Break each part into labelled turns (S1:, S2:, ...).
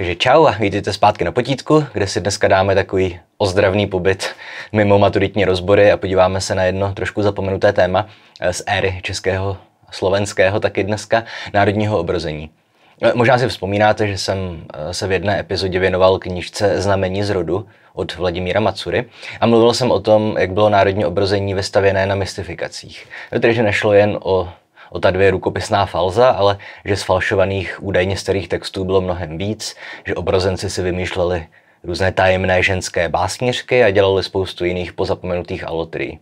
S1: Takže čau a vítejte zpátky na potítku, kde si dneska dáme takový ozdravný pobyt mimo maturitní rozbory a podíváme se na jedno trošku zapomenuté téma eh, z éry českého slovenského, taky dneska národního obrození. Eh, možná si vzpomínáte, že jsem eh, se v jedné epizodě věnoval knižce Znamení z rodu od Vladimíra Macury a mluvil jsem o tom, jak bylo národní obrození vystavěné na mystifikacích. Protože nešlo jen o o ta dvě rukopisná falza, ale že z falšovaných údajně starých textů bylo mnohem víc, že obrozenci si vymýšleli různé tajemné ženské básnířky a dělali spoustu jiných pozapomenutých alotrií.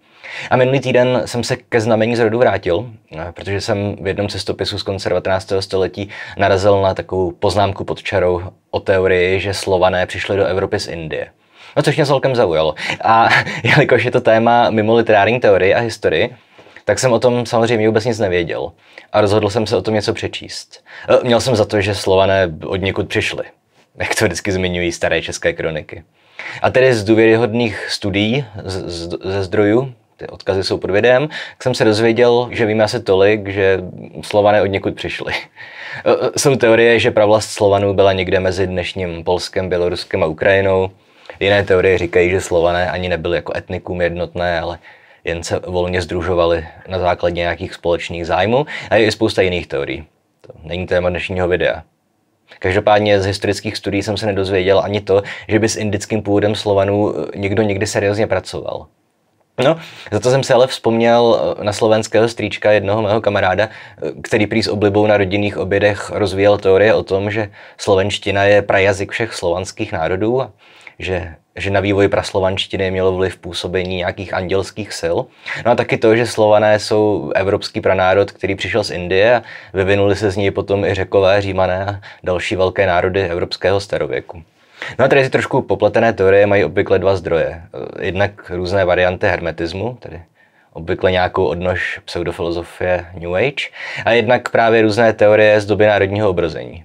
S1: A minulý týden jsem se ke znamení z rodu vrátil, eh, protože jsem v jednom cestopisu z konce 19. století narazil na takovou poznámku pod čarou o teorii, že slované přišli do Evropy z Indie. No což mě celkem zaujalo. A jelikož je to téma mimo literární teorie a historii, tak jsem o tom samozřejmě vůbec nic nevěděl a rozhodl jsem se o tom něco přečíst. E, měl jsem za to, že Slované od někud přišli, jak to vždycky zmiňují staré české kroniky. A tedy z důvěryhodných studií, z, z, ze zdrojů, ty odkazy jsou pod videem, tak jsem se dozvěděl, že víme asi tolik, že Slované od někud přišli. E, e, jsou teorie, že pravlast Slovanů byla někde mezi dnešním Polskem, Běloruskem a Ukrajinou. Jiné teorie říkají, že Slované ani nebyly jako etnikum jednotné, ale jen se volně združovali na základě nějakých společných zájmů a je i spousta jiných teorií. To není téma dnešního videa. Každopádně z historických studií jsem se nedozvěděl ani to, že by s indickým původem Slovanů eh, někdo někdy seriózně pracoval. No, za to jsem se ale vzpomněl eh, na slovenského strýčka jednoho mého kamaráda, eh, který prý s oblibou na rodinných obědech rozvíjel teorie o tom, že slovenština je prajazyk všech slovanských národů a že že na vývoj praslovanštiny mělo vliv působení nějakých andělských sil. No a taky to, že Slované jsou evropský pranárod, který přišel z Indie a vyvinuli se z něj potom i řekové, římané a další velké národy evropského starověku. No a tady si trošku popletené teorie mají obvykle dva zdroje. Jednak různé varianty hermetismu, tedy obvykle nějakou odnož pseudofilozofie New Age, a jednak právě různé teorie z doby národního obrození.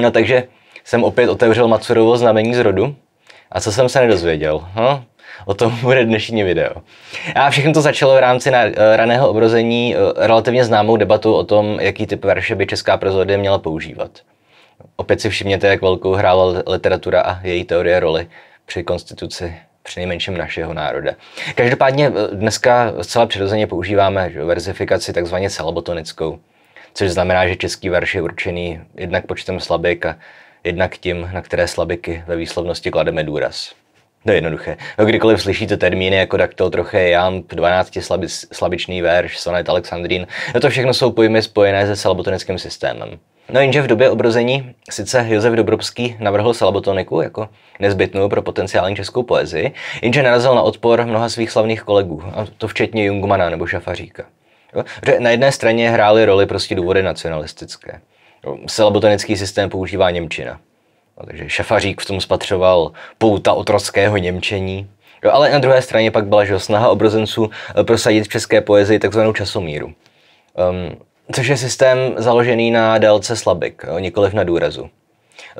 S1: No takže jsem opět otevřel Macurovo znamení z rodu a co jsem se nedozvěděl? No, O tom bude dnešní video. A všechno to začalo v rámci na, eh, raného obrození eh, relativně známou debatu o tom, jaký typ verše by česká prozodie měla používat. Opět si všimněte, jak velkou hrála literatura a její teorie roli při konstituci při nejmenším našeho národa. Každopádně eh, dneska zcela přirozeně používáme verzifikaci takzvaně celobotonickou, což znamená, že český verš je určený jednak počtem slabik a jednak tím, na které slabiky ve výslovnosti klademe důraz. To je jednoduché. No, kdykoliv slyšíte termíny jako daktyl, troche, jamp, 12 slabi, slabičný verš, sonet Alexandrín, no to všechno jsou pojmy spojené se salbotonickým systémem. No jenže v době obrození sice Josef Dobrovský navrhl salbotoniku jako nezbytnou pro potenciální českou poezii, jenže narazil na odpor mnoha svých slavných kolegů, a to včetně Jungmana nebo Šafaříka. Jo? Na jedné straně hrály roli prostě důvody nacionalistické. Celobotanický systém používá Němčina. No, takže Šafařík v tom spatřoval pouta otrockého Němčení. Jo, ale na druhé straně pak byla že, snaha obrozenců eh, prosadit v české poezii takzvanou časomíru. Um, což je systém založený na délce slabik, jo, eh, nikoliv na důrazu.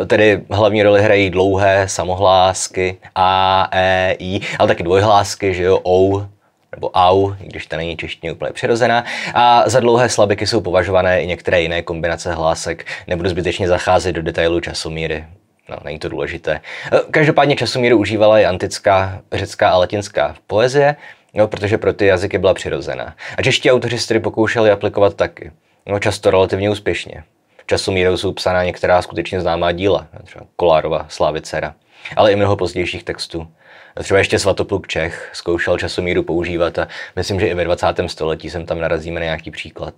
S1: Eh, tedy hlavní roli hrají dlouhé samohlásky, A, E, I, ale taky dvojhlásky, že jo, O, nebo au, i když ta není češtině úplně přirozená. A za dlouhé slabiky jsou považované i některé jiné kombinace hlásek. Nebudu zbytečně zacházet do detailů časomíry. No, není to důležité. Eh, každopádně časomíru užívala i antická, řecká a latinská poezie, no, protože pro ty jazyky byla přirozená. A čeští autoři se tedy pokoušeli aplikovat taky. No, často relativně úspěšně. Časomírou jsou psaná některá skutečně známá díla, třeba Kolárova, Slávicera, ale i mnoho pozdějších textů třeba ještě Svatopluk Čech zkoušel časomíru používat a myslím, že i ve 20. století sem tam narazíme na nějaký příklad.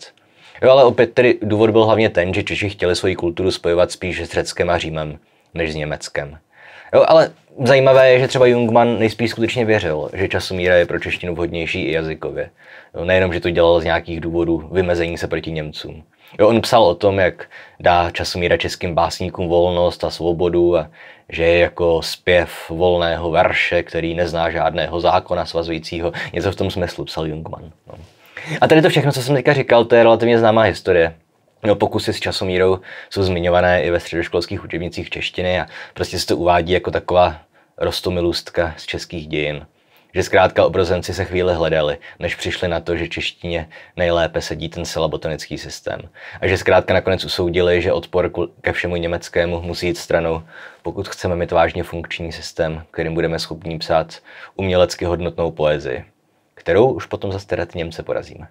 S1: Jo, ale opět tedy důvod byl hlavně ten, že Češi chtěli svoji kulturu spojovat spíš s Řeckem a Římem, než s Německem. Jo, ale zajímavé je, že třeba Jungmann nejspíš skutečně věřil, že časomíra je pro češtinu vhodnější i jazykově. Jo, nejenom, že to dělal z nějakých důvodů vymezení se proti Němcům. Jo, on psal o tom, jak dá Časomíra českým básníkům volnost a svobodu a že je jako zpěv volného verše, který nezná žádného zákona svazujícího. Něco v tom smyslu psal Jungmann. No. A tady to všechno, co jsem teďka říkal, to je relativně známá historie. No, pokusy s časomírou jsou zmiňované i ve středoškolských učebnicích češtiny a prostě se to uvádí jako taková rostomilůstka z českých dějin že zkrátka obrozenci se chvíli hledali, než přišli na to, že češtině nejlépe sedí ten silabotonický systém. A že zkrátka nakonec usoudili, že odpor ke všemu německému musí jít stranou, pokud chceme mít vážně funkční systém, kterým budeme schopni psát umělecky hodnotnou poezii, kterou už potom zase teda Němce porazíme.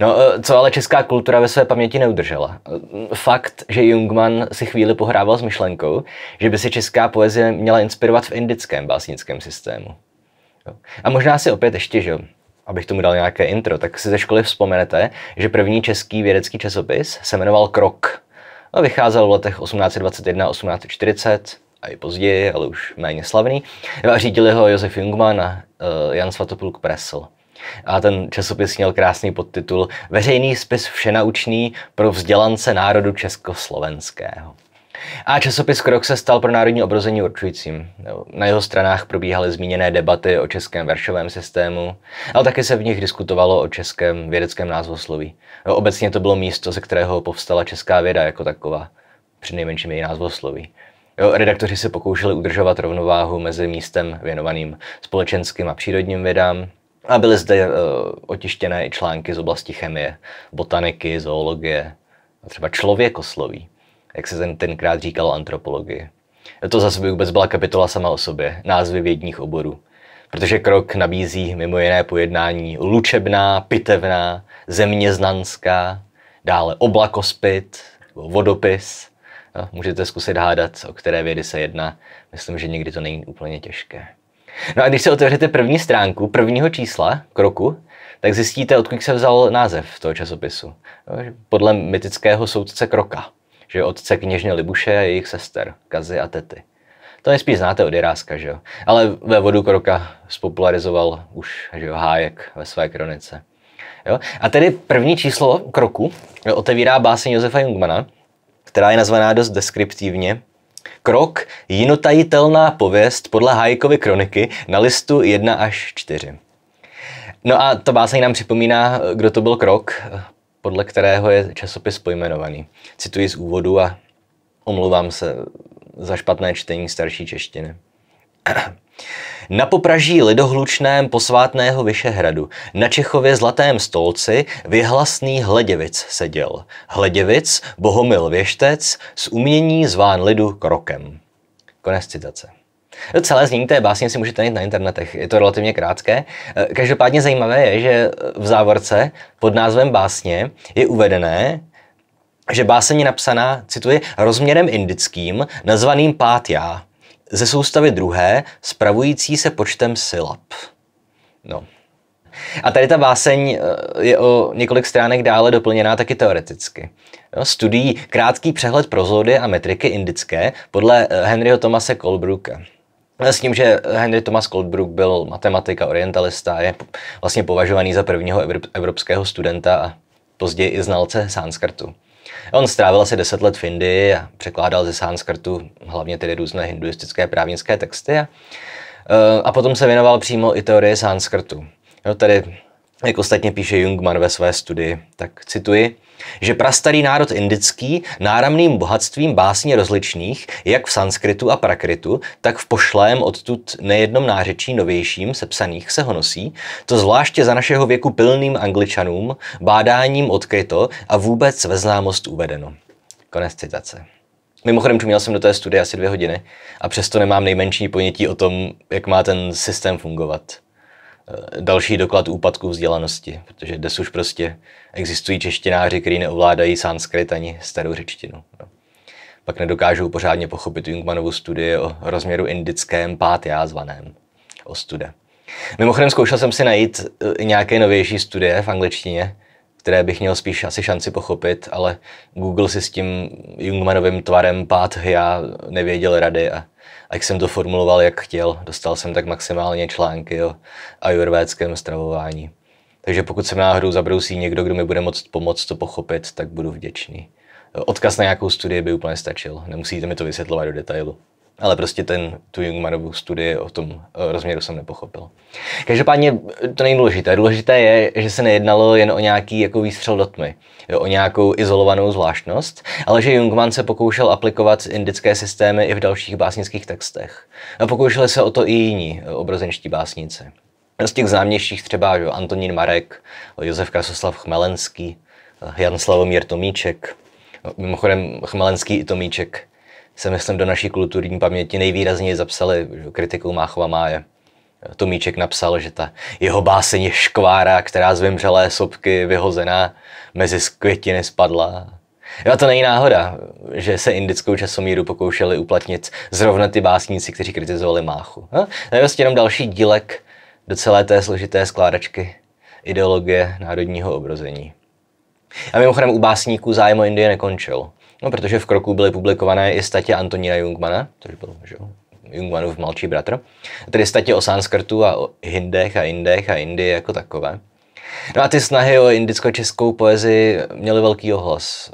S1: No, e, co ale česká kultura ve své paměti neudržela. E, fakt, že Jungman si chvíli pohrával s myšlenkou, že by se česká poezie měla inspirovat v indickém básnickém systému. A možná si opět ještě, že abych tomu dal nějaké intro, tak si ze školy vzpomenete, že první český vědecký časopis se jmenoval Krok. A vycházel v letech 1821 1840 a i později, ale už méně slavný. A řídili ho Josef Jungmann a eh, Jan Svatopluk Presl. A ten časopis měl krásný podtitul Veřejný spis všenaučný pro vzdělance národu československého. A časopis Krok se stal pro národní obrození určujícím. Na jeho stranách probíhaly zmíněné debaty o českém veršovém systému, ale také se v nich diskutovalo o českém vědeckém názvosloví. Obecně to bylo místo, ze kterého povstala česká věda jako taková, při nejmenším její názvosloví. redaktoři se pokoušeli udržovat rovnováhu mezi místem věnovaným společenským a přírodním vědám a byly zde uh, otištěné i články z oblasti chemie, botaniky, zoologie a třeba člověkosloví jak se ten, tenkrát říkalo antropologie. To zase by vůbec byla kapitola sama o sobě, názvy vědních oborů. Protože krok nabízí mimo jiné pojednání lučebná, pitevná, zeměznanská, dále oblakospit, vodopis. No, můžete zkusit hádat, o které vědy se jedná. Myslím, že někdy to není úplně těžké. No a když se otevřete první stránku prvního čísla kroku, tak zjistíte, odkud se vzal název toho časopisu. No, podle mytického soudce Kroka že otce kněžně Libuše a jejich sester, Kazy a Tety. To nejspíš znáte od Jiráska, že jo? Ale ve vodu kroka spopularizoval už že jo, Hájek ve své kronice. Jo? A tedy první číslo kroku otevírá báseň Josefa Jungmana, která je nazvaná dost deskriptivně Krok, jinotajitelná pověst podle Hájkovy kroniky na listu 1 až 4. No a to báseň nám připomíná, kdo to byl Krok, podle kterého je časopis pojmenovaný. Cituji z úvodu a omluvám se za špatné čtení starší češtiny. Na popraží lidohlučném posvátného Vyšehradu, na Čechově zlatém stolci, vyhlasný Hleděvic seděl. Hleděvic, Bohomil Věštec, s umění zván lidu krokem. Konec citace. To no, celé znění té básně si můžete najít na internetech, je to relativně krátké. Eh, každopádně zajímavé je, že eh, v závorce pod názvem básně je uvedené, že báseň je napsaná, cituji, rozměrem indickým, nazvaným já, ze soustavy druhé, spravující se počtem silab. No. A tady ta báseň eh, je o několik stránek dále doplněná taky teoreticky. Jo, no, studií Krátký přehled prozody a metriky indické podle Henryho Tomase Colbrooka s tím, že Henry Thomas Coldbrook byl matematika, orientalista, je vlastně považovaný za prvního evropského studenta a později i znalce Sanskrtu. On strávil asi deset let v Indii a překládal ze Sanskrtu hlavně tedy různé hinduistické právnické texty a, eh, a potom se věnoval přímo i teorie Sanskrtu. Jo, tady, jak ostatně píše Jungmann ve své studii, tak cituji, že prastarý národ indický náramným bohatstvím básní rozličných, jak v sanskritu a prakritu, tak v pošlém odtud nejednom nářečí novějším sepsaných se honosí, to zvláště za našeho věku pilným angličanům, bádáním odkryto a vůbec ve známost uvedeno. Konec citace. Mimochodem, měl jsem do té studie asi dvě hodiny a přesto nemám nejmenší ponětí o tom, jak má ten systém fungovat. E, další doklad úpadku vzdělanosti, protože dnes už prostě existují češtináři, kteří neovládají sanskrit ani starou řečtinu. No. Pak nedokážou pořádně pochopit Jungmanovu studii o rozměru indickém pátia zvaném o Mimochodem zkoušel jsem si najít eh, nějaké novější studie v angličtině, které bych měl spíš asi šanci pochopit, ale Google si s tím Jungmanovým tvarem pát já nevěděl rady a jak jsem to formuloval, jak chtěl, dostal jsem tak maximálně články o ajurvédském stravování. Takže pokud se náhodou zabrousí někdo, kdo mi bude moct pomoct to pochopit, tak budu vděčný. Odkaz na nějakou studii by úplně stačil, nemusíte mi to vysvětlovat do detailu. Ale prostě ten, tu Jungmanovu studii o tom eh, rozměru jsem nepochopil. Každopádně eh, to není důležité. Důležité je, že se nejednalo jen o nějaký jako výstřel do tmy, o nějakou izolovanou zvláštnost, ale že Jungman se pokoušel aplikovat indické systémy i v dalších básnických textech. A pokoušeli se o to i jiní eh, obrozenští básníci. Z těch známějších třeba jo, Antonín Marek, Josef Krasoslav Chmelenský, Jan Slavomír Tomíček. Mimochodem Chmelenský i Tomíček se myslím do naší kulturní paměti nejvýrazněji zapsali kritikou Máchova Máje. Tomíček napsal, že ta jeho báseň je škvára, která z vymřelé sopky vyhozená mezi květiny spadla. A to není náhoda, že se indickou časomíru pokoušeli uplatnit zrovna ty básníci, kteří kritizovali Máchu. Hm? to je vlastně jenom další dílek do celé té složité skládačky ideologie národního obrození. A mimochodem u básníků zájem o Indie nekončil. No, protože v Kroku byly publikované i statě Antonína Jungmana, což byl že, Jungmanův malší bratr, tedy statě o sanskrtu a o hindech a indech a Indii jako takové. No a ty snahy o indicko-českou poezii měly velký ohlas.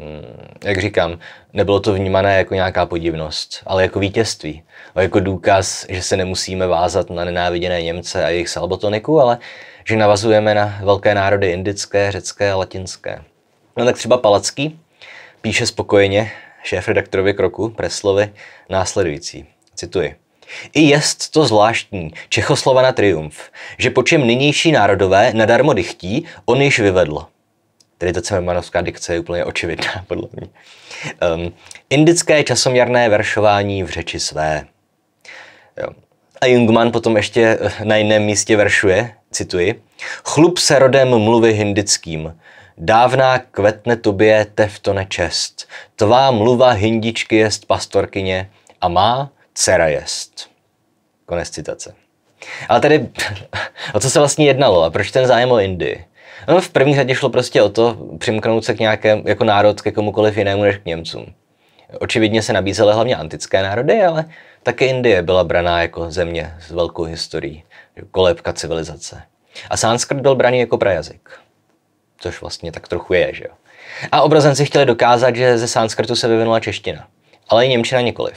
S1: Hmm, jak říkám, nebylo to vnímané jako nějaká podivnost, ale jako vítězství. A jako důkaz, že se nemusíme vázat na nenáviděné Němce a jejich salbotoniku, ale že navazujeme na velké národy indické, řecké a latinské. No tak třeba Palacký píše spokojeně šéf-redaktorovi Kroku Preslovi následující. Cituji. I jest to zvláštní Čechoslova na triumf, že po čem nynější národové nadarmo dychtí, on již vyvedl. Tedy ta celemanovská dikce je úplně očividná, podle mě. Um, indické časoměrné veršování v řeči své. Jo. A Jungman potom ještě eh, na jiném místě veršuje, cituji. Chlup se rodem mluvy hindickým, dávná kvetne tobě tev nečest. Tvá mluva hindičky jest pastorkyně a má dcera jest. Konec citace. Ale tady, o co se vlastně jednalo a proč ten zájem o Indii? No, v první řadě šlo prostě o to přimknout se k nějakému, jako národ, ke komukoliv jinému než k Němcům. Očividně se nabízely hlavně antické národy, ale také Indie byla braná jako země s velkou historií, jako kolébka civilizace. A sanskrt byl braný jako prajazyk, což vlastně tak trochu je, že jo. A obrazenci chtěli dokázat, že ze sanskrtu se vyvinula čeština, ale i němčina nikoliv.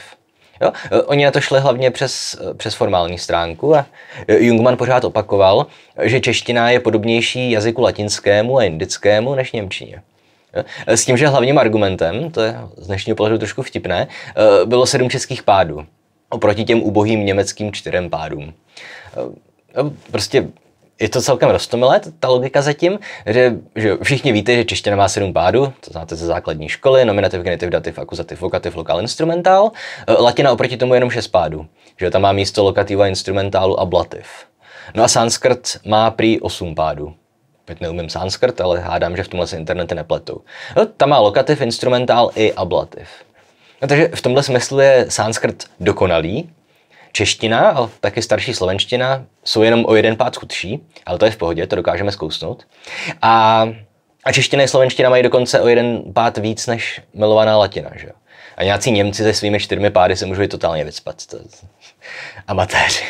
S1: Jo? E, oni na to šli hlavně přes, e, přes formální stránku a e, Jungman pořád opakoval, že čeština je podobnější jazyku latinskému a indickému než němčině. S tím, že hlavním argumentem, to je z dnešního pohledu trošku vtipné, bylo sedm českých pádů oproti těm ubohým německým čtyřem pádům. Prostě je to celkem roztomilé, ta logika zatím, že, že všichni víte, že čeština má sedm pádů, to znáte ze základní školy, nominativ, genitiv, dativ, akuzativ, vokativ, lokal, instrumentál. E, latina oproti tomu jenom šest pádů, že tam má místo lokativa, instrumentálu a blativ. No a sanskrt má prý osm pádů. Teď neumím sanskrt, ale hádám, že v tomhle se internety nepletou. No, tam má lokativ, instrumentál i ablativ. No, takže v tomhle smyslu je sanskrt dokonalý, Čeština a taky starší slovenština jsou jenom o jeden pád chudší, ale to je v pohodě, to dokážeme zkousnout. A, a čeština i slovenština mají dokonce o jeden pád víc než milovaná latina, že A nějací Němci se svými čtyřmi pády se můžou totálně vyspat. To... Amatéři.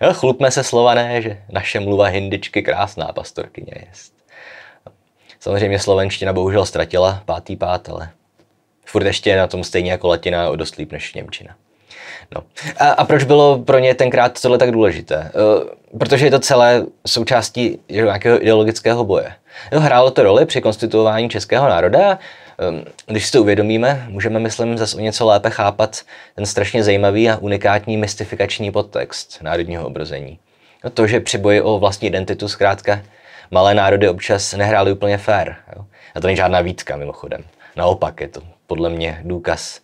S1: No, chlupme se slované, že naše mluva hindičky krásná pastorkyně jest. Samozřejmě slovenština bohužel ztratila pátý pát, ale furt ještě je na tom stejně jako latina dost líp než němčina. No. A, a proč bylo pro ně tenkrát tohle tak důležité? Eh, protože je to celé součástí nějakého ideologického boje. No, hrálo to roli při konstituování českého národa ehm, když si to uvědomíme, můžeme, myslím, zase o něco lépe chápat ten strašně zajímavý a unikátní mystifikační podtext národního obrození. No to, že při boji o vlastní identitu zkrátka malé národy občas nehrály úplně fair. Jo? A to není žádná výtka mimochodem. Naopak je to podle mě důkaz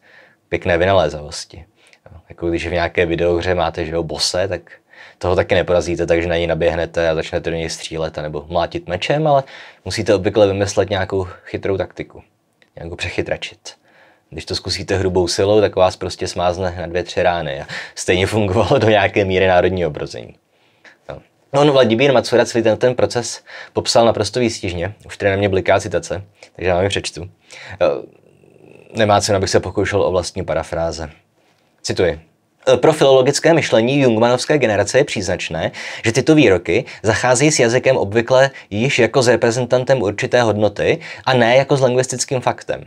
S1: pěkné vynalézavosti. Jako když v nějaké videohře máte, že jo, bose, tak toho taky neporazíte, takže na něj naběhnete a začnete do něj střílet nebo mlátit mečem, ale musíte obvykle vymyslet nějakou chytrou taktiku, nějakou přechytračit. Když to zkusíte hrubou silou, tak vás prostě smázne na dvě, tři rány. A stejně fungovalo do nějaké míry národní obrození. No. On no, no, Vladimír Macura celý ten, ten proces popsal naprosto výstižně. Už tady na mě bliká citace, takže já vám ji přečtu. E, nemá cenu, abych se pokoušel o vlastní parafráze. Cituji. E, pro filologické myšlení jungmanovské generace je příznačné, že tyto výroky zacházejí s jazykem obvykle již jako s reprezentantem určité hodnoty a ne jako s lingvistickým faktem.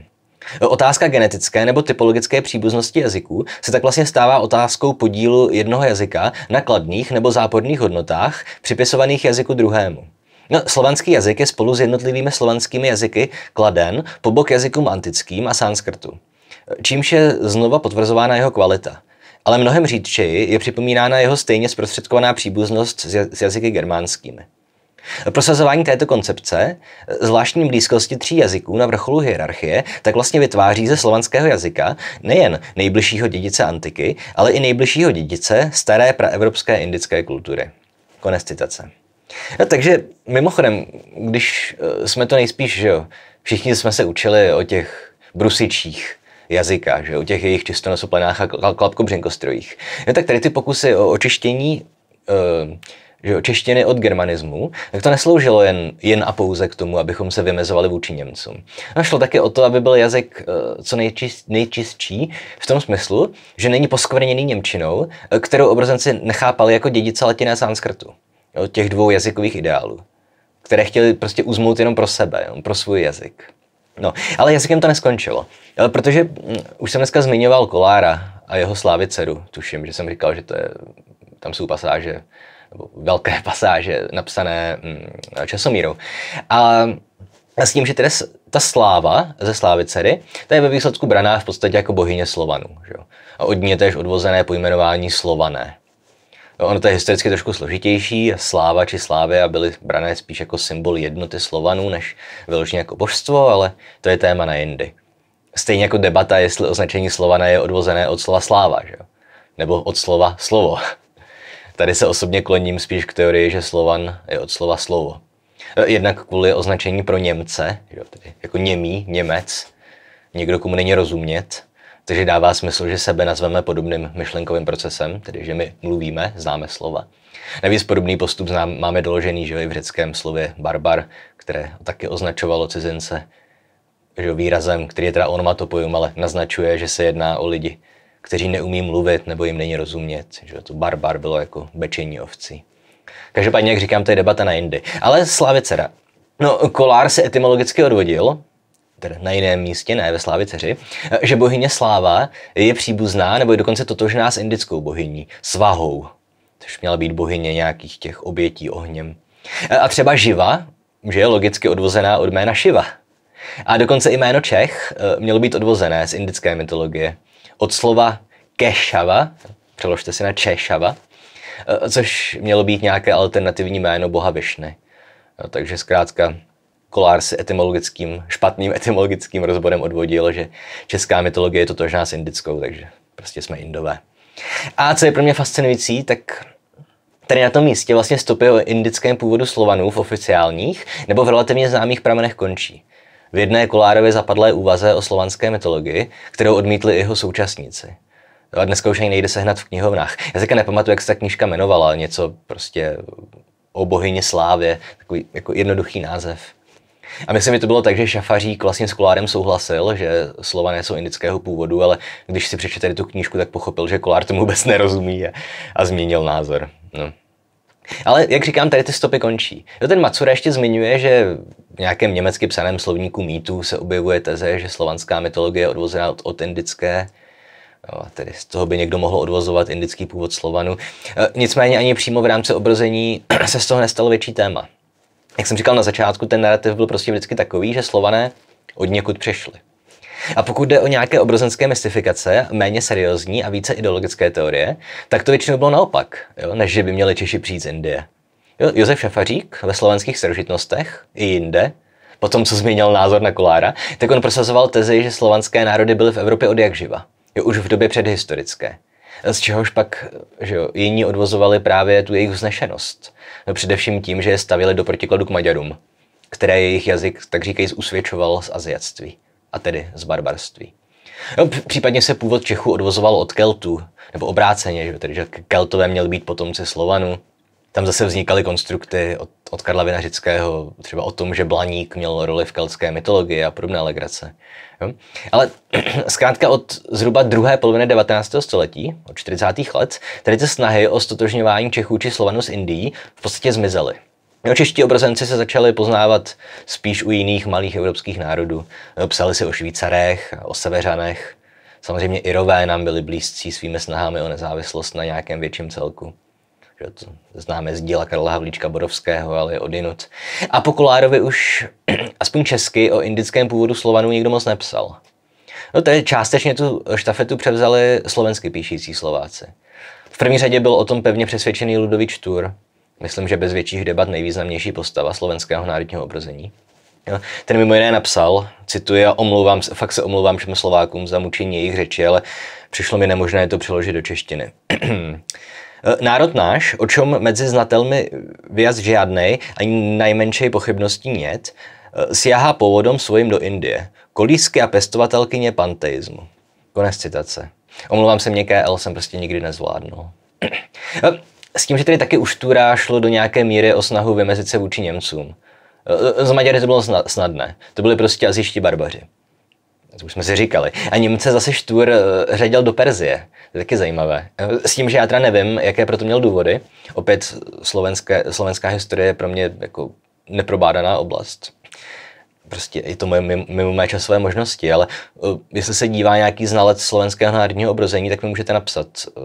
S1: E, otázka genetické nebo typologické příbuznosti jazyků se tak vlastně stává otázkou podílu jednoho jazyka na kladných nebo záporných hodnotách připisovaných jazyku druhému. No, slovanský jazyk je spolu s jednotlivými slovanskými jazyky kladen po bok jazykům antickým a sanskrtu čímž je znova potvrzována jeho kvalita. Ale mnohem řídčeji je připomínána jeho stejně zprostředkovaná příbuznost s jazyky germánskými. Prosazování této koncepce, zvláštní blízkosti tří jazyků na vrcholu hierarchie, tak vlastně vytváří ze slovanského jazyka nejen nejbližšího dědice antiky, ale i nejbližšího dědice staré praevropské indické kultury. Konec citace. No, takže mimochodem, když eh, jsme to nejspíš, že jo, všichni jsme se učili o těch brusičích, jazyka, že u těch jejich čistonosoplenách a klapkobřenkostrojích. No tak tady ty pokusy o očištění ehm, že o češtiny od germanismu, tak to nesloužilo jen, jen a pouze k tomu, abychom se vymezovali vůči Němcům. No a šlo také o to, aby byl jazyk e, co nejčist, nejčistší v tom smyslu, že není poskvrněný Němčinou, e, kterou obrozenci nechápali jako dědice latiné a sanskrtu, těch dvou jazykových ideálů, které chtěli prostě uzmout jenom pro sebe, jenom pro svůj jazyk. No, ale jazykem to neskončilo, protože mm, už jsem dneska zmiňoval Kolára a jeho slávy dceru, tuším, že jsem říkal, že to je, tam jsou pasáže, nebo velké pasáže napsané mm, Časomírou. A s tím, že teda ta sláva ze slávy dcery, ta je ve výsledku braná v podstatě jako bohyně Slovanů. Že A od ní je tež odvozené pojmenování Slované ono to je historicky trošku složitější. Sláva či a byly brané spíš jako symbol jednoty Slovanů než vyloženě jako božstvo, ale to je téma na jindy. Stejně jako debata, jestli označení Slovana je odvozené od slova sláva, že? nebo od slova slovo. Tady se osobně kloním spíš k teorii, že Slovan je od slova slovo. E, jednak kvůli označení pro Němce, že? Tedy jako Němý, Němec, někdo, komu není rozumět, takže dává smysl, že sebe nazveme podobným myšlenkovým procesem, tedy že my mluvíme, známe slova. Navíc podobný postup znám, máme doložený že i v řeckém slově barbar, které taky označovalo cizince že výrazem, který je teda onomatopojum, ale naznačuje, že se jedná o lidi, kteří neumí mluvit nebo jim není rozumět. Že to barbar bylo jako bečení ovcí. Každopádně, jak říkám, to je debata na jindy. Ale Slávě dcera. No, Kolár se etymologicky odvodil, tedy na jiném místě, ne ve Sláviceři, že bohyně Sláva je příbuzná nebo je dokonce totožná s indickou bohyní, svahou, což měla být bohyně nějakých těch obětí ohněm. A třeba Živa, že je logicky odvozená od jména Šiva. A dokonce i jméno Čech eh, mělo být odvozené z indické mytologie. Od slova Kešava, přeložte si na Češava, eh, což mělo být nějaké alternativní jméno boha Višny. No, takže zkrátka Kolár s etymologickým, špatným etymologickým rozborem odvodil, že česká mytologie je totožná s indickou, takže prostě jsme indové. A co je pro mě fascinující, tak Tady na tom místě vlastně stopy o indickém původu Slovanů v oficiálních nebo v relativně známých pramenech končí. V jedné Kolárově zapadlé úvaze o slovanské mytologii, kterou odmítli jeho současníci. A dneska už ani nejde sehnat v knihovnách. Já se nepamatuju, jak se ta knížka jmenovala, něco prostě o bohyni slávě, takový jako jednoduchý název. A myslím, že to bylo tak, že Šafařík vlastně s Kolárem souhlasil, že slova jsou indického původu, ale když si přečetli tu knížku, tak pochopil, že Kolár tomu vůbec nerozumí a, a změnil názor. No. Ale jak říkám, tady ty stopy končí. Jo, ten Matsura ještě zmiňuje, že v nějakém německy psaném slovníku mýtů se objevuje teze, že slovanská mytologie je odvozená od, od indické. Jo, tedy z toho by někdo mohl odvozovat indický původ Slovanu. E, nicméně ani přímo v rámci obrození se z toho nestalo větší téma jak jsem říkal na začátku, ten narrativ byl prostě vždycky takový, že slované od někud přešli. A pokud jde o nějaké obrozenské mystifikace, méně seriózní a více ideologické teorie, tak to většinou bylo naopak, jo, než že by měli Češi přijít z Indie. Jo, Josef Šafařík ve slovenských starožitnostech i jinde, po tom, co změnil názor na Kolára, tak on prosazoval tezi, že slovanské národy byly v Evropě od jak živa. Jo, už v době předhistorické z čehož pak že jo, jiní odvozovali právě tu jejich vznešenost. No především tím, že je stavili do protikladu k Maďarům, které jejich jazyk, tak říkajíc, usvědčoval z aziatství, a tedy z barbarství. No, případně se původ Čechů odvozoval od Keltů, nebo obráceně, že, tedy, že Keltové měli být potomci Slovanů, tam zase vznikaly konstrukty od, od Karla Vinařického, třeba o tom, že Blaník měl roli v keltské mytologii a podobné legrace. Jo? Ale zkrátka od zhruba druhé poloviny 19. století, od 40. let, tady ty snahy o stotožňování Čechů či Slovanů z Indií v podstatě zmizely. No, čeští obrazenci se začali poznávat spíš u jiných malých evropských národů. Psali si o Švýcarech, o Severanech. Samozřejmě Irové nám byli blízcí svými snahami o nezávislost na nějakém větším celku že to známe z díla Karla Havlíčka Borovského, ale je odinut. A po Kolárovi už aspoň česky o indickém původu Slovanů nikdo moc nepsal. No to je částečně tu štafetu převzali slovensky píšící Slováci. V první řadě byl o tom pevně přesvědčený Ludovič Tur, myslím, že bez větších debat nejvýznamnější postava slovenského národního obrození. Ten mimo jiné napsal, cituji, a omlouvám, fakt se omlouvám všem Slovákům za mučení jejich řeči, ale přišlo mi nemožné to přeložit do češtiny. Eh, národ náš, o čem mezi znatelmi vyjazd žádnej, ani najmenší pochybností nět, eh, siahá původem svým do Indie. Kolísky a pestovatelkyně panteismu. Konec citace. Omlouvám se, mě, KL, jsem prostě nikdy nezvládnul. Eh, s tím, že tady taky už tura šlo do nějaké míry o snahu vymezit se vůči Němcům. Z Maďary to bylo snadné. To byly prostě aziští barbaři to už jsme si říkali. A Němce zase Štůr ředěl eh, do Perzie. To je taky zajímavé. S tím, že já teda nevím, jaké proto měl důvody. Opět slovenské, slovenská historie je pro mě jako neprobádaná oblast. Prostě je to moje, mimo mé časové možnosti, ale eh, jestli se dívá nějaký znalec slovenského národního obrození, tak mi můžete napsat. Eh,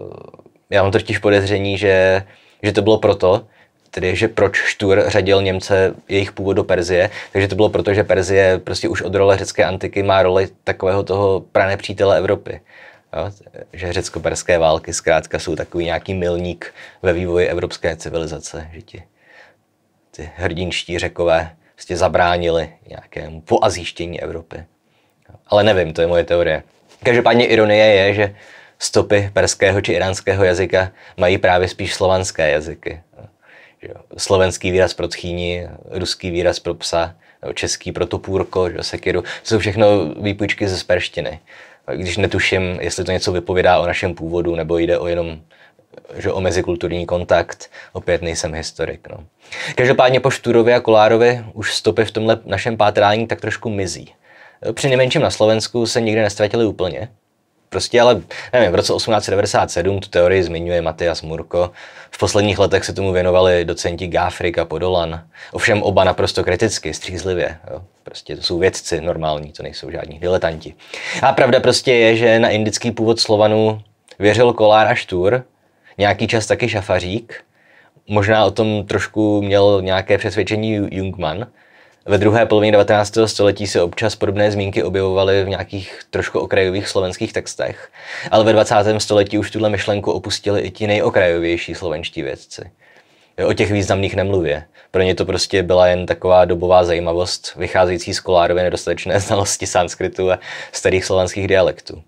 S1: já mám totiž podezření, že, že to bylo proto, tedy že proč Štur řadil Němce jejich původ do Perzie. Takže to bylo proto, že Perzie prostě už od role řecké antiky má roli takového toho přítele Evropy. Jo? Že řecko-perské války zkrátka jsou takový nějaký milník ve vývoji evropské civilizace, že ti ty hrdinští řekové prostě zabránili nějakému poazíštění Evropy. Ale nevím, to je moje teorie. Každopádně ironie je, že stopy perského či iránského jazyka mají právě spíš slovanské jazyky slovenský výraz pro tchýni, ruský výraz pro psa, český pro topůrko, že, sekiru. To jsou všechno výpůjčky ze sperštiny. Když netuším, jestli to něco vypovídá o našem původu, nebo jde o jenom že o mezikulturní kontakt, opět nejsem historik. No. Každopádně po Šturovi a Kolárovi už stopy v tomhle našem pátrání tak trošku mizí. Při nejmenším na Slovensku se nikdy nestratili úplně. Prostě ale, nevím, v roce 1897 tu teorii zmiňuje Matias Murko. V posledních letech se tomu věnovali docenti Gáfrik a Podolan. Ovšem oba naprosto kriticky, střízlivě. Jo. Prostě to jsou vědci normální, to nejsou žádní diletanti. A pravda prostě je, že na indický původ Slovanů věřil Kolár a Štůr, nějaký čas taky Šafařík, možná o tom trošku měl nějaké přesvědčení Jungmann. Ve druhé polovině 19. století se občas podobné zmínky objevovaly v nějakých trošku okrajových slovenských textech, ale ve 20. století už tuhle myšlenku opustili i ti nejokrajovější slovenští vědci. O těch významných nemluvě. Pro ně to prostě byla jen taková dobová zajímavost, vycházející z kolárově nedostatečné znalosti sanskritu a starých slovenských dialektů.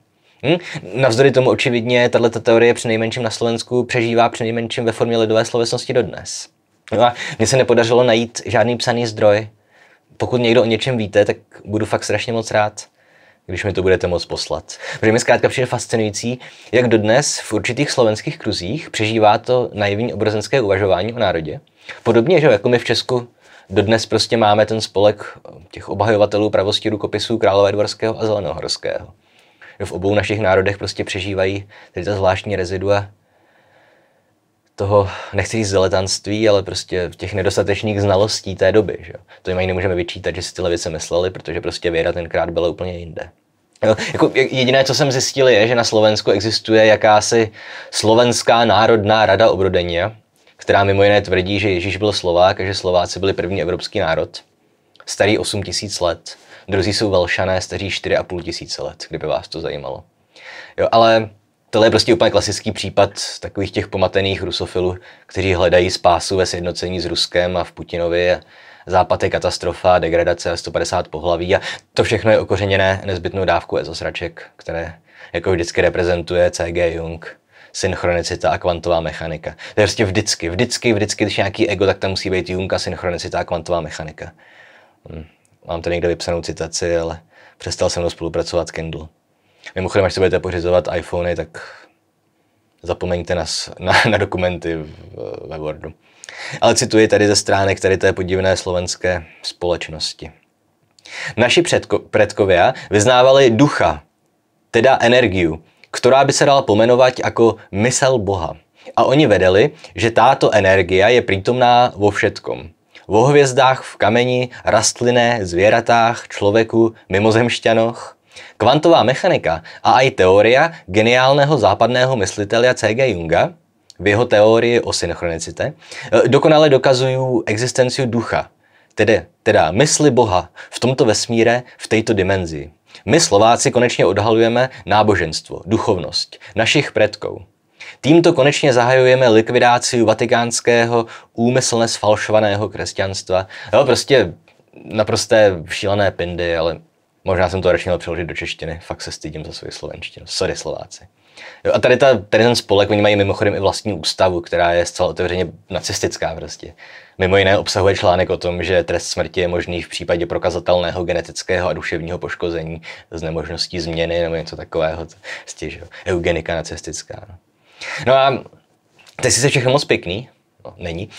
S1: Hm? Navzdory tomu očividně tato teorie nejmenším na Slovensku přežívá nejmenším ve formě lidové slovesnosti dodnes. No a mně se nepodařilo najít žádný psaný zdroj, pokud někdo o něčem víte, tak budu fakt strašně moc rád, když mi to budete moc poslat. Protože mi zkrátka přijde fascinující, jak dodnes v určitých slovenských kruzích přežívá to naivní obrozenské uvažování o národě. Podobně, že jako my v Česku dodnes prostě máme ten spolek těch obhajovatelů pravosti rukopisů Králové dvorského a Zelenohorského. V obou našich národech prostě přežívají tady ta zvláštní rezidua toho, nechci říct diletantství, ale prostě těch nedostatečných znalostí té doby. Že? To jim ani nemůžeme vyčítat, že si tyhle věci mysleli, protože prostě věda tenkrát byla úplně jinde. No, jako jediné, co jsem zjistil, je, že na Slovensku existuje jakási slovenská národná rada obrodeně, která mimo jiné tvrdí, že Ježíš byl Slovák a že Slováci byli první evropský národ, starý 8 tisíc let. Druzí jsou Velšané, staří 4,5 tisíce let, kdyby vás to zajímalo. Jo, ale Tohle je prostě úplně klasický případ takových těch pomatených rusofilů, kteří hledají spásu ve sjednocení s Ruskem a v Putinovi. západ je katastrofa, degradace 150 pohlaví a to všechno je okořeněné nezbytnou dávku ezosraček, které jako vždycky reprezentuje C.G. Jung synchronicita a kvantová mechanika. To je prostě vždycky, vždycky, vždycky, když nějaký ego, tak tam musí být Junga, synchronicita a kvantová mechanika. Hm. Mám to někde vypsanou citaci, ale přestal se mnou spolupracovat Kindle. Mimochodem, až se budete pořizovat iPhony, tak zapomeňte na, na, na dokumenty ve Wordu. Ale cituji tady ze stránek tady té podivné slovenské společnosti. Naši předko, předkovia vyznávali ducha, teda energiu, která by se dala pomenovat jako mysel Boha. A oni vedeli, že táto energia je přítomná vo všetkom. Vo hvězdách, v kameni, rastliné, zvěratách, člověku, mimozemšťanoch, Kvantová mechanika a i teorie geniálného západného myslitele C.G. Junga v jeho teorii o synchronicitě eh, dokonale dokazují existenci ducha, tedy, teda mysli Boha v tomto vesmíre, v této dimenzi. My Slováci konečně odhalujeme náboženstvo, duchovnost našich předků. Tímto konečně zahajujeme likvidaci vatikánského úmyslně sfalšovaného křesťanstva. Jo, prostě naprosté šílené pindy, ale Možná jsem to radši měl přeložit do češtiny, fakt se stydím za svoji slovenštinu. Sorry Slováci. Jo, a tady, ta, tady ten spolek, oni mají mimochodem i vlastní ústavu, která je zcela otevřeně nacistická vlastně. Mimo jiné obsahuje článek o tom, že trest smrti je možný v případě prokazatelného genetického a duševního poškození z nemožností změny nebo něco takového. Stěž, prostě, Eugenika nacistická. No, no a ty si se všechno moc pěkný, no, není,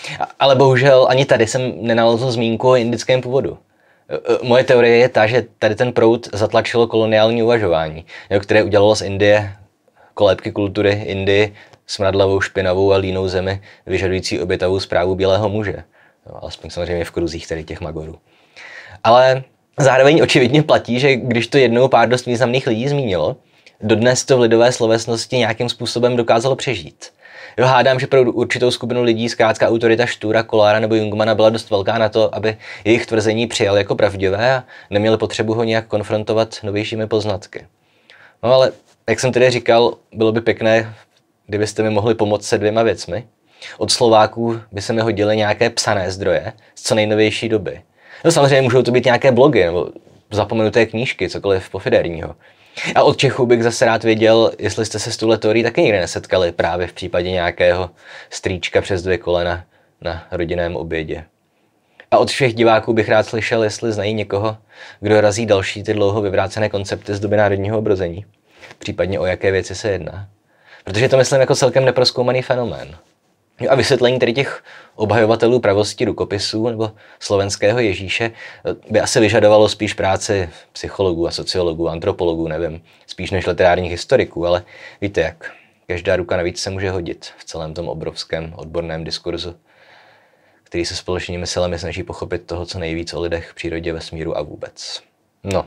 S1: ale bohužel ani tady jsem nenalezl zmínku o indickém původu. Eh, eh, moje teorie je ta, že tady ten proud zatlačilo koloniální uvažování, které udělalo z Indie kolébky kultury Indii smradlavou, špinavou a línou zemi, vyžadující obětavou zprávu bílého muže. No, alespoň samozřejmě v kruzích tady těch magorů. Ale zároveň očividně platí, že když to jednou pár dost významných lidí zmínilo, dodnes to v lidové slovesnosti nějakým způsobem dokázalo přežít. Jo, hádám, že pro určitou skupinu lidí zkrátka autorita štura, Kolára nebo Jungmana byla dost velká na to, aby jejich tvrzení přijal jako pravdivé a neměli potřebu ho nějak konfrontovat novějšími poznatky. No ale, jak jsem tedy říkal, bylo by pěkné, kdybyste mi mohli pomoct se dvěma věcmi. Od Slováků by se mi hodily nějaké psané zdroje z co nejnovější doby. No samozřejmě můžou to být nějaké blogy nebo zapomenuté knížky, cokoliv pofiderního. A od Čechů bych zase rád věděl, jestli jste se s tuhle teorií taky někde nesetkali právě v případě nějakého strýčka přes dvě kolena na rodinném obědě. A od všech diváků bych rád slyšel, jestli znají někoho, kdo razí další ty dlouho vyvrácené koncepty z doby národního obrození. Případně o jaké věci se jedná. Protože to myslím jako celkem neproskoumaný fenomén. A vysvětlení tedy těch obhajovatelů pravosti rukopisů nebo slovenského Ježíše eh, by asi vyžadovalo spíš práci psychologů a sociologů, antropologů, nevím, spíš než literárních historiků, ale víte jak, každá ruka navíc se může hodit v celém tom obrovském odborném diskurzu, který se společnými silami snaží pochopit toho, co nejvíc o lidech, přírodě, vesmíru a vůbec. No,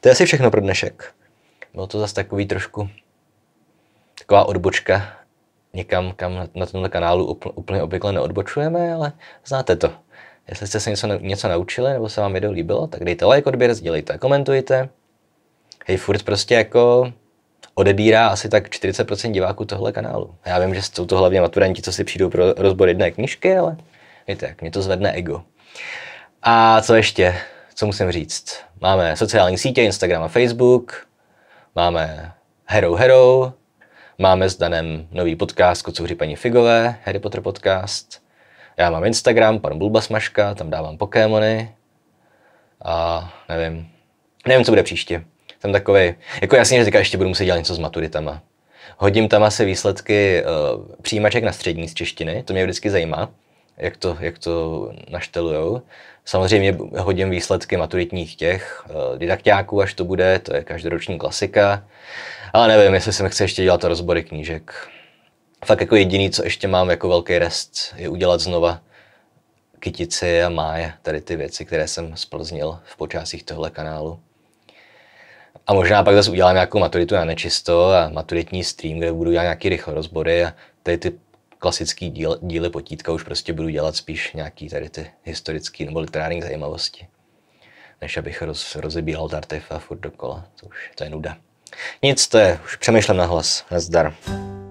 S1: to je asi všechno pro dnešek. Bylo to zase takový trošku taková odbočka někam, kam na tomto kanálu úplně obvykle neodbočujeme, ale znáte to. Jestli jste se něco, něco naučili nebo se vám video líbilo, tak dejte like, odběr, sdílejte, komentujte. Hej, furt prostě jako odebírá asi tak 40% diváků tohle kanálu. Já vím, že jsou to hlavně maturanti, co si přijdou pro rozbor jedné knížky, ale víte, jak mě to zvedne ego. A co ještě? Co musím říct? Máme sociální sítě, Instagram a Facebook, máme Hero Hero, Máme s Danem nový podcast Kocouři paní Figové, Harry Potter podcast. Já mám Instagram, pan Bulbasmaška, tam dávám Pokémony. A nevím, nevím, co bude příště. Jsem takový, jako jasně, že teďka ještě budu muset dělat něco s maturitama. Hodím tam asi výsledky uh, přijímaček na střední z češtiny, to mě vždycky zajímá jak to, jak to naštelujou. Samozřejmě hodím výsledky maturitních těch eh, didaktiáků, až to bude, to je každoroční klasika. Ale nevím, jestli mi chce ještě dělat rozbory knížek. Fakt jako jediný, co ještě mám jako velký rest, je udělat znova kytici a máje, tady ty věci, které jsem splznil v počásích tohle kanálu. A možná pak zase udělám nějakou maturitu na nečisto a maturitní stream, kde budu dělat nějaký rychlé rozbory a tady ty klasický díl, díly potítka už prostě budu dělat spíš nějaký tady ty historické nebo literární zajímavosti, než abych roz, rozebíhal ta furt dokola. To už to je nuda. Nic, to je, už přemýšlím na hlas. Nazdar.